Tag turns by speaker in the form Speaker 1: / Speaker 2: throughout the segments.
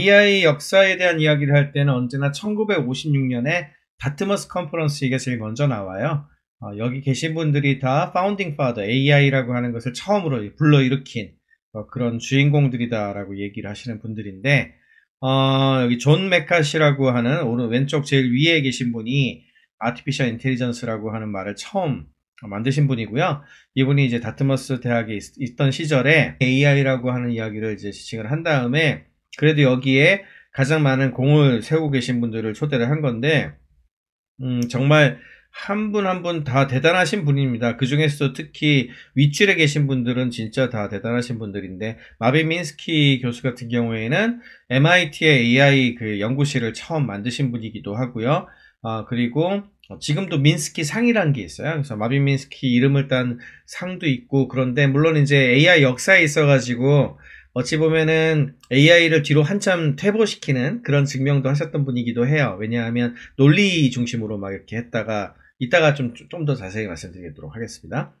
Speaker 1: AI 역사에 대한 이야기를 할 때는 언제나 1956년에 다트머스 컨퍼런스 얘기가 제일 먼저 나와요. 어, 여기 계신 분들이 다 파운딩 파더 AI라고 하는 것을 처음으로 불러일으킨 어, 그런 주인공들이다라고 얘기를 하시는 분들인데 어, 여기 존 메카시라고 하는 오른 왼쪽 제일 위에 계신 분이 아티피셜 인텔리전스라고 하는 말을 처음 만드신 분이고요. 이분이 이제 다트머스 대학에 있, 던 시절에 AI라고 하는 이야기를 이제 지칭을 한 다음에 그래도 여기에 가장 많은 공을 세우고 계신 분들을 초대를 한 건데 음, 정말 한 분 한 분 다 대단하신 분입니다. 그 중에서도 특히 위출에 계신 분들은 진짜 다 대단하신 분들인데 마비 민스키 교수 같은 경우에는 MIT의 AI 그 연구실을 처음 만드신 분이기도 하고요. 아 그리고 지금도 민스키 상이라는 게 있어요. 그래서 마비 민스키 이름을 딴 상도 있고 그런데 물론 이제 AI 역사에 있어가지고 어찌 보면은 AI를 뒤로 한참 퇴보시키는 그런 증명도 하셨던 분이기도 해요. 왜냐하면 논리 중심으로 막 이렇게 했다가 이따가 좀 좀 더 자세히 말씀드리도록 하겠습니다.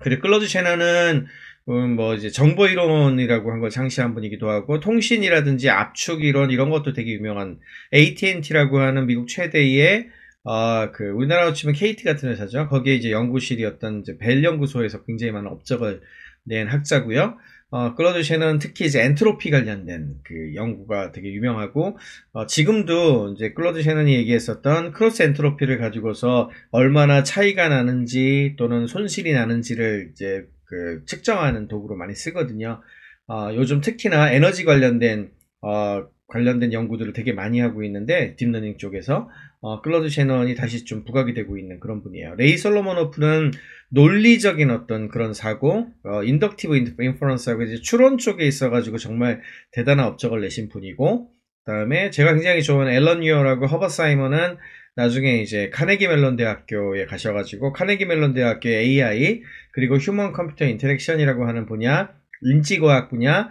Speaker 1: 그리고 클로즈 채널은 음, 뭐 이제 정보 이론이라고 한 걸 창시한 분이기도 하고 통신이라든지 압축 이론 이런 것도 되게 유명한 AT&T라고 하는 미국 최대의 어, 그 우리나라로 치면 KT 같은 회사죠. 거기에 이제 연구실이었던 이제 벨 연구소에서 굉장히 많은 업적을 낸 학자고요. 어, 클로드쉐는 특히 이제 엔트로피 관련된 그 연구가 되게 유명하고 어, 지금도 이제 클로드쉐는 얘기했었던 크로스 엔트로피를 가지고서 얼마나 차이가 나는지 또는 손실이 나는지를 이제 그 측정하는 도구로 많이 쓰거든요. 어, 요즘 특히나 에너지 관련된 어, 관련된 연구들을 되게 많이 하고 있는데 딥러닝 쪽에서 어, 클러드 채널이 다시 좀 부각이 되고 있는 그런 분이에요. 레이 솔로몬오프는 논리적인 어떤 그런 사고, 어, 인덕티브 인퍼런스하고 이제 추론 쪽에 있어가지고 정말 대단한 업적을 내신 분이고, 그다음에 제가 굉장히 좋은 앨런 유어라고 허버 사이먼은 나중에 이제 카네기 멜론 대학교에 가셔가지고 카네기 멜론 대학교의 AI 그리고 휴먼 컴퓨터 인터랙션이라고 하는 분야, 인지과학 분야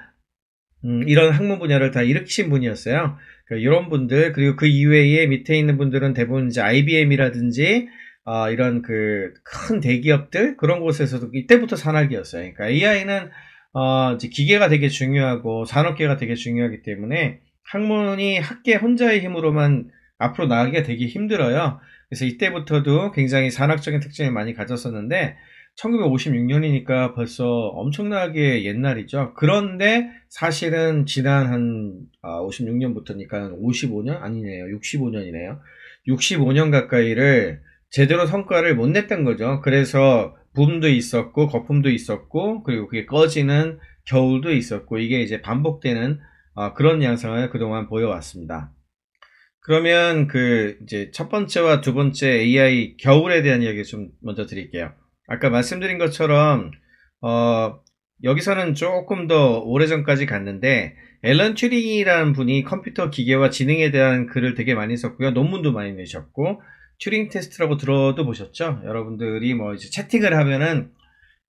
Speaker 1: 음, 이런 학문 분야를 다 일으키신 분이었어요. 이런 분들 그리고 그 이외에 밑에 있는 분들은 대부분 이제 IBM이라든지 어, 아, 이런 그 큰 대기업들 그런 곳에서도 이때부터 산학이었어요. 그러니까 AI는 어, 이제 기계가 되게 중요하고 산업계가 되게 중요하기 때문에 학문이 학계 혼자의 힘으로만 앞으로 나가기가 되게 힘들어요. 그래서 이때부터도 굉장히 산학적인 특징을 많이 가졌었는데 1956년이니까 벌써 엄청나게 옛날이죠. 그런데 사실은 지난 한 아, 56년부터니까 55년 아니네요. 65년이네요. 65년 가까이를 제대로 성과를 못 냈던 거죠. 그래서 붐도 있었고 거품도 있었고 그리고 그게 꺼지는 겨울도 있었고 이게 이제 반복되는 아, 그런 양상을 그동안 보여왔습니다. 그러면 그 이제 첫 번째와 두 번째 AI 겨울에 대한 이야기 좀 먼저 드릴게요. 아까 말씀드린 것처럼 어, 여기서는 조금 더 오래전까지 갔는데 앨런 튜링이라는 분이 컴퓨터 기계와 지능에 대한 글을 되게 많이 썼고요. 논문도 많이 내셨고 튜링 테스트라고 들어도 보셨죠? 여러분들이 뭐 이제 채팅을 하면은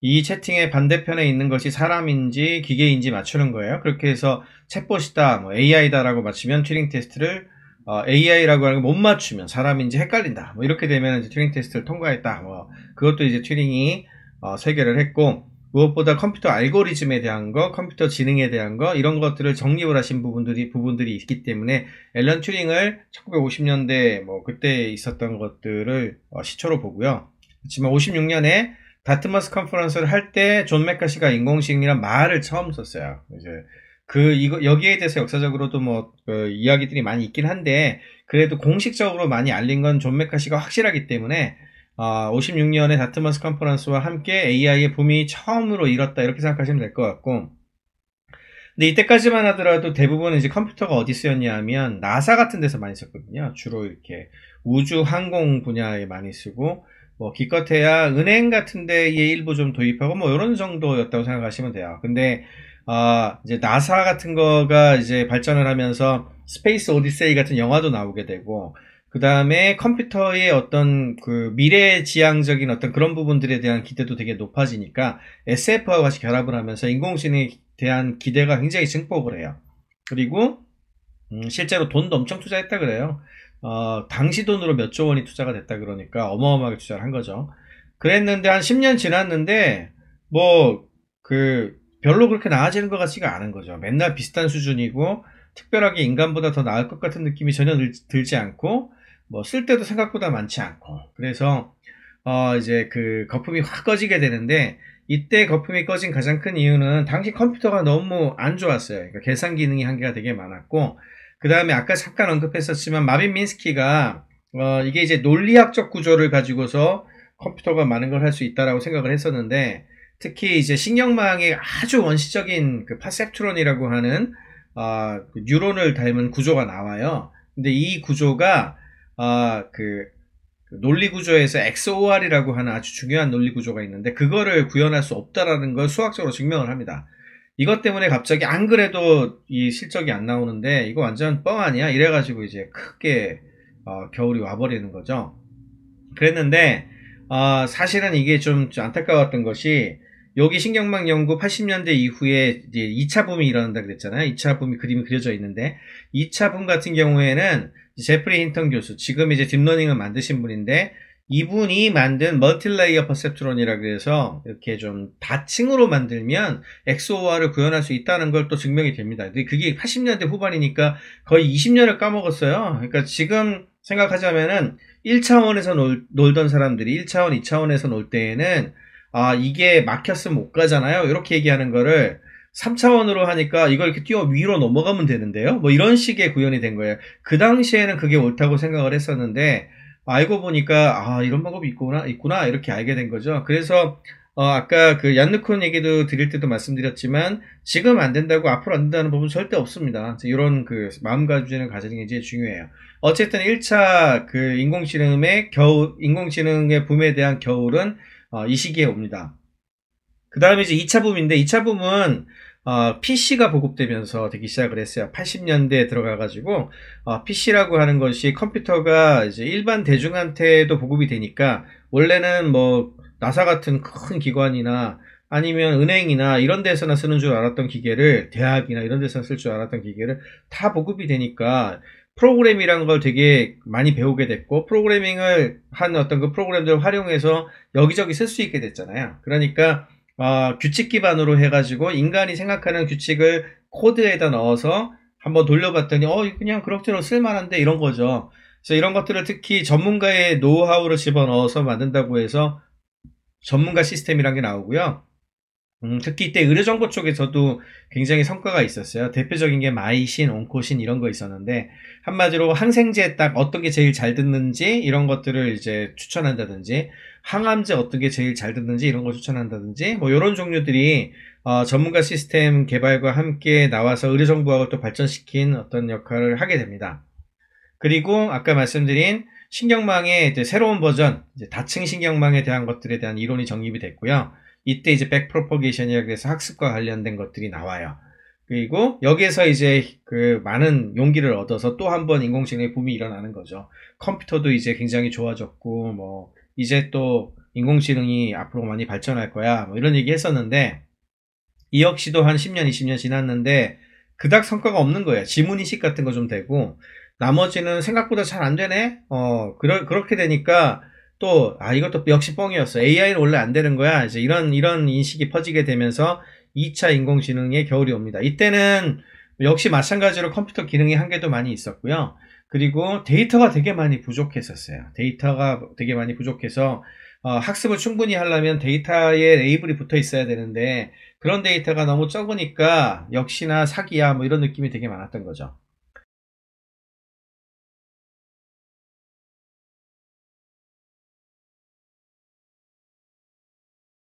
Speaker 1: 이 채팅의 반대편에 있는 것이 사람인지 기계인지 맞추는 거예요. 그렇게 해서 챗봇이다, 뭐 AI다라고 맞추면 튜링 테스트를 어, AI라고 하는 게 못 맞추면 사람인지 헷갈린다. 뭐 이렇게 되면 이제 튜링 테스트를 통과했다. 뭐 그것도 이제 튜링이 어, 설계를 했고 무엇보다 컴퓨터 알고리즘에 대한 거, 컴퓨터 지능에 대한 거 이런 것들을 정립을 하신 부분들이 부분들이 있기 때문에 앨런 튜링을 1950년대 뭐 그때 있었던 것들을 어, 시초로 보고요. 그렇지만 56년에 다트머스 컨퍼런스를 할 때 존 맥카시가 인공지능이란 말을 처음 썼어요. 이제 그 이거 여기에 대해서 역사적으로도 뭐그 이야기들이 많이 있긴 한데 그래도 공식적으로 많이 알린 건존 메카시가 확실하기 때문에 어, 아, 56년의 다트머스 컨퍼런스와 함께 AI의 붐이 처음으로 일었다 이렇게 생각하시면 될 것 같고 근데 이때까지만 하더라도 대부분 이제 컴퓨터가 어디 쓰였냐 하면 나사 같은 데서 많이 썼거든요 주로 이렇게 우주 항공 분야에 많이 쓰고 뭐 기껏해야 은행 같은 데에 일부 좀 도입하고 뭐 이런 정도였다고 생각하시면 돼요 근데 아, 이제 나사 같은 거가 이제 발전을 하면서 스페이스 오디세이 같은 영화도 나오게 되고 그 다음에 컴퓨터의 어떤 그 미래지향적인 어떤 그런 부분들에 대한 기대도 되게 높아지니까 SF와 같이 결합을 하면서 인공지능에 대한 기대가 굉장히 증폭을 해요. 그리고 음, 실제로 돈도 엄청 투자했다 그래요. 어, 당시 돈으로 몇 조 원이 투자가 됐다 그러니까 어마어마하게 투자를 한 거죠. 그랬는데 한 10년 지났는데 뭐그 별로 그렇게 나아지는 것 같지가 않은 거죠. 맨날 비슷한 수준이고 특별하게 인간보다 더 나을 것 같은 느낌이 전혀 들지 않고 뭐 쓸 때도 생각보다 많지 않고 그래서 어 이제 그 거품이 확 꺼지게 되는데 이때 거품이 꺼진 가장 큰 이유는 당시 컴퓨터가 너무 안 좋았어요. 그러니까 계산 기능이 한계가 되게 많았고 그 다음에 아까 잠깐 언급했었지만 마빈 민스키가 어 이게 이제 논리학적 구조를 가지고서 컴퓨터가 많은 걸 할 수 있다라고 생각을 했었는데 특히 이제 신경망의 아주 원시적인 그 파셉트론이라고 하는 어, 그 뉴런을 닮은 구조가 나와요. 근데 이 구조가 어, 그 논리 구조에서 XOR이라고 하는 아주 중요한 논리 구조가 있는데 그거를 구현할 수 없다라는 걸 수학적으로 증명을 합니다. 이것 때문에 갑자기 안 그래도 이 실적이 안 나오는데 이거 완전 뻥 아니야? 이래가지고 이제 크게 어, 겨울이 와버리는 거죠. 그랬는데 어, 사실은 이게 좀 안타까웠던 것이 여기 신경망 연구 80년대 이후에 이제 2차 붐이 일어난다 그랬잖아요. 2차 붐이 그림이 그려져 있는데 2차 붐 같은 경우에는 제프리 힌턴 교수, 지금 이제 딥러닝을 만드신 분인데 이분이 만든 멀티레이어 퍼셉트론이라고 해서 이렇게 좀 다층으로 만들면 XOR을 구현할 수 있다는 걸 또 증명이 됩니다. 근데 그게 80년대 후반이니까 거의 20년을 까먹었어요. 그러니까 지금 생각하자면은 1차원에서 놀, 던 사람들이 1차원, 2차원에서 놀 때에는 아 이게 막혔으면 못 가잖아요 이렇게 얘기하는 거를 3차원으로 하니까 이걸 이렇게 뛰어 위로 넘어가면 되는데요 뭐 이런 식의 구현이 된 거예요 그 당시에는 그게 옳다고 생각을 했었는데 알고 보니까 아 이런 방법이 있구나 있구나 이렇게 알게 된 거죠 그래서 어, 아까 그 얀누콘 얘기도 드릴 때도 말씀드렸지만 지금 안 된다고 앞으로 안 된다는 법은 절대 없습니다. 이런 그 마음가짐을 가지는 게 제일 중요해요. 어쨌든 1차 그 인공지능의 겨울 인공지능의 붐에 대한 겨울은 어, 이 시기에 옵니다. 그 다음에 이제 2차 붐인데 2차 붐은 어, PC가 보급되면서 되기 시작을 했어요. 80년대에 들어가가지고 어, PC라고 하는 것이 컴퓨터가 이제 일반 대중한테도 보급이 되니까 원래는 뭐 나사 같은 큰 기관이나 아니면 은행이나 이런 데서나 쓰는 줄 알았던 기계를 대학이나 이런 데서 쓸 줄 알았던 기계를 다 보급이 되니까 프로그램이라는 걸 되게 많이 배우게 됐고 프로그래밍을 한 어떤 그 프로그램들을 활용해서 여기저기 쓸 수 있게 됐잖아요. 그러니까 어, 규칙 기반으로 해가지고 인간이 생각하는 규칙을 코드에다 넣어서 한번 돌려봤더니 어 그냥 그럭저럭 쓸만한데 이런 거죠. 그래서 이런 것들을 특히 전문가의 노하우를 집어넣어서 만든다고 해서 전문가 시스템이란 게 나오고요. 음, 특히 이때 의료정보 쪽에서도 굉장히 성과가 있었어요. 대표적인 게 마이신, 온코신 이런 거 있었는데 한마디로 항생제 딱 어떤 게 제일 잘 듣는지 이런 것들을 이제 추천한다든지 항암제 어떤 게 제일 잘 듣는지 이런 걸 추천한다든지 뭐 이런 종류들이 어, 전문가 시스템 개발과 함께 나와서 의료정보학을 또 발전시킨 어떤 역할을 하게 됩니다. 그리고 아까 말씀드린 신경망의 새로운 버전, 다층 신경망에 대한 것들에 대한 이론이 정립이 됐고요. 이때 이제 백프로퍼게이션이라고 해서 학습과 관련된 것들이 나와요. 그리고 여기에서 이제 그 많은 용기를 얻어서 또 한번 인공지능의 붐이 일어나는 거죠. 컴퓨터도 이제 굉장히 좋아졌고 뭐 이제 또 인공지능이 앞으로 많이 발전할 거야 뭐 이런 얘기 했었는데 이 역시도 한 10년 20년 지났는데 그닥 성과가 없는 거예요. 지문 인식 같은 거 좀 되고 나머지는 생각보다 잘 안 되네. 어 그러, 그렇게 되니까 또, 아, 이것도 역시 뻥이었어. AI는 원래 안 되는 거야. 이제 이런, 이런 인식이 퍼지게 되면서 2차 인공지능의 겨울이 옵니다. 이때는 역시 마찬가지로 컴퓨터 기능의 한계도 많이 있었고요. 그리고 데이터가 되게 많이 부족했었어요. 데이터가 되게 많이 부족해서 어, 학습을 충분히 하려면 데이터에 레이블이 붙어 있어야 되는데 그런 데이터가 너무 적으니까 역시나 사기야 뭐 이런 느낌이 되게 많았던 거죠.